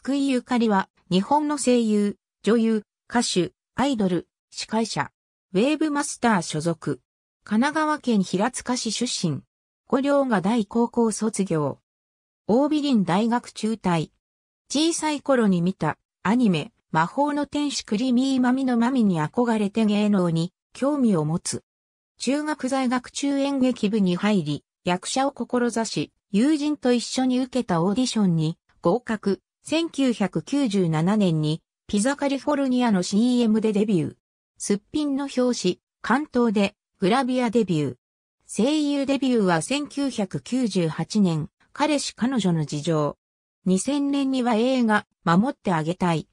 福井ゆかりは、日本の声優、女優、歌手、アイドル、司会者、ウェーブマスター所属。神奈川県平塚市出身。五両が大高校卒業。大美林大学中退。小さい頃に見た、アニメ、魔法の天使クリミーマミのマミに憧れて芸能に興味を持つ。中学在学中演劇部に入り、役者を志し、友人と一緒に受けたオーディションに合格。1997年にピザカリフォルニアの CM でデビュー。すっぴんの表紙、関東でグラビアデビュー。声優デビューは1998年、彼氏彼女の事情。2000年には映画、守ってあげたい。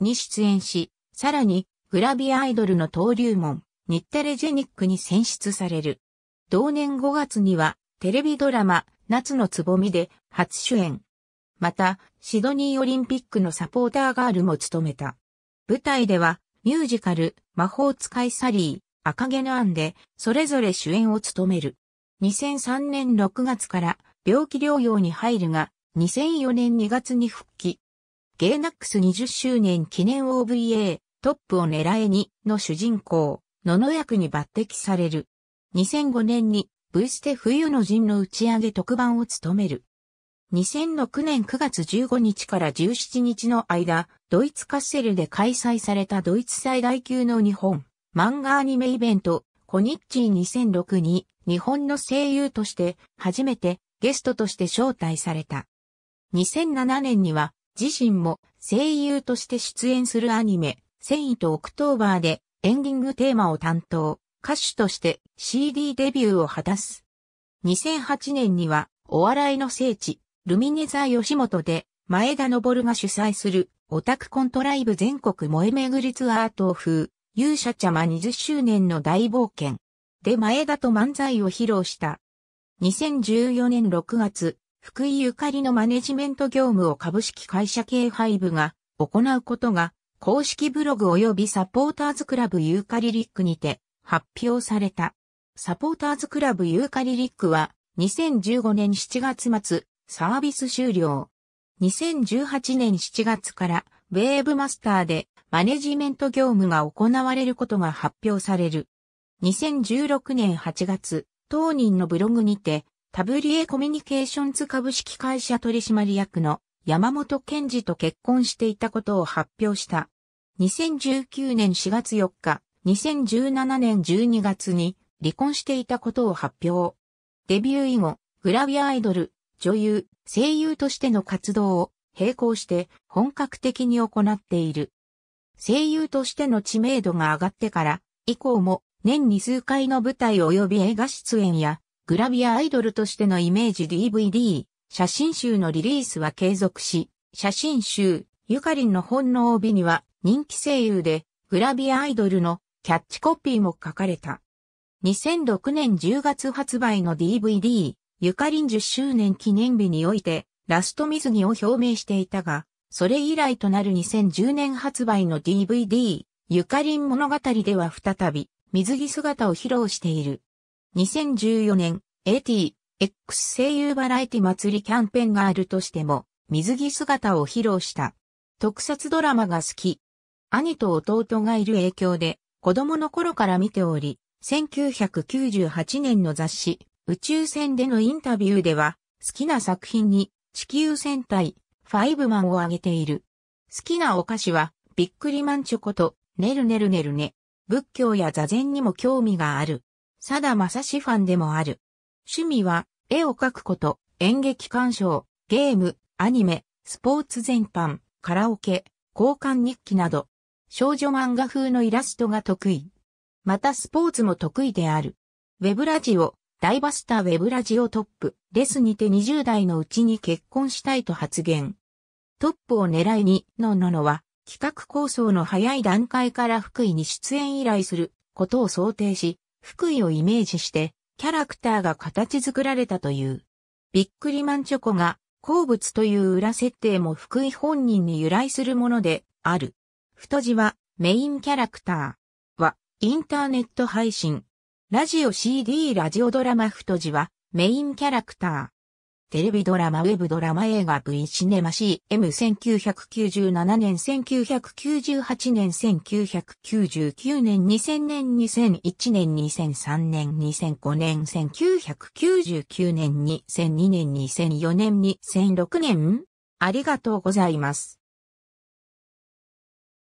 に出演し、さらに、グラビアアイドルの登竜門、日テレジェニックに選出される。同年5月には、テレビドラマ、夏のつぼみで初主演。また、シドニーオリンピックのサポーターガールも務めた。舞台では、ミュージカル、魔法使いサリー、赤毛のアンで、それぞれ主演を務める。2003年6月から病気療養に入るが、2004年2月に復帰。ゲイナックス20周年記念 OVA、トップを狙えにの主人公、野々役に抜擢される。2005年にブーステ冬の陣の打ち上げ特番を務める。2006年9月15日から17日の間、ドイツカッセルで開催されたドイツ最大級の日本漫画アニメイベント、コニッチー2006に日本の声優として初めてゲストとして招待された。2007年には自身も声優として出演するアニメ、繊維とオクトーバーでエンディングテーマを担当、歌手として CD デビューを果たす。2008年にはお笑いの聖地、ルミネザー吉本で、前田昇が主催する、オタクコントライブ全国萌え巡りツアー等風、勇者ちゃま20周年の大冒険。で前田と漫才を披露した。2014年6月、福井ゆかりのマネジメント業務を株式会社系配部が行うことが、公式ブログ及びサポーターズクラブユーカリリックにて発表された。サポーターズクラブユーカリリックは2015年7月末、サービス終了。2018年7月からウェーブマスターでマネジメント業務が行われることが発表される。2016年8月、当人のブログにて、タブリエコミュニケーションズ株式会社取締役の山本健二と結婚していたことを発表した。2019年4月4日、2017年12月に離婚していたことを発表。デビュー以後、グラビアアイドル、女優、声優としての活動を並行して本格的に行っている。声優としての知名度が上がってから以降も年に数回の舞台及び映画出演やグラビアアイドルとしてのイメージ DVD、写真集のリリースは継続し、写真集、ゆかりんの本の帯には人気声優でグラビアアイドルのキャッチコピーも書かれた。2006年10月発売の DVD、ゆかりん10周年記念日において、ラスト水着を表明していたが、それ以来となる2010年発売の DVD、ゆかりん物語では再び、水着姿を披露している。2014年、AT、X 声優バラエティ祭りキャンペーンがあるとしても、水着姿を披露した。特撮ドラマが好き。兄と弟がいる影響で、子供の頃から見ており、1998年の雑誌、宇宙船でのインタビューでは、好きな作品に地球戦隊ファイブマンを挙げている。好きなお菓子は、ビックリマンチョコと、ねるねるねるね。仏教や座禅にも興味がある。さだまさしファンでもある。趣味は、絵を描くこと、演劇鑑賞、ゲーム、アニメ、スポーツ全般、カラオケ、交換日記など、少女漫画風のイラストが得意。またスポーツも得意である。ウェブラジオ、ダイバスターウェブラジオトップ、レスにて20代のうちに結婚したいと発言。トップを狙いに、のののは、企画構想の早い段階から福井に出演依頼することを想定し、福井をイメージして、キャラクターが形作られたという。ビックリマンチョコが、好物という裏設定も福井本人に由来するもので、ある。太字は、メインキャラクターは、インターネット配信、ラジオ CD ラジオドラマ太字はメインキャラクター。テレビドラマウェブドラマ映画 V シネマ CM1997 年1998年1999年2000年2001年2003年2005年1999年2002年2004年2006年ありがとうございます。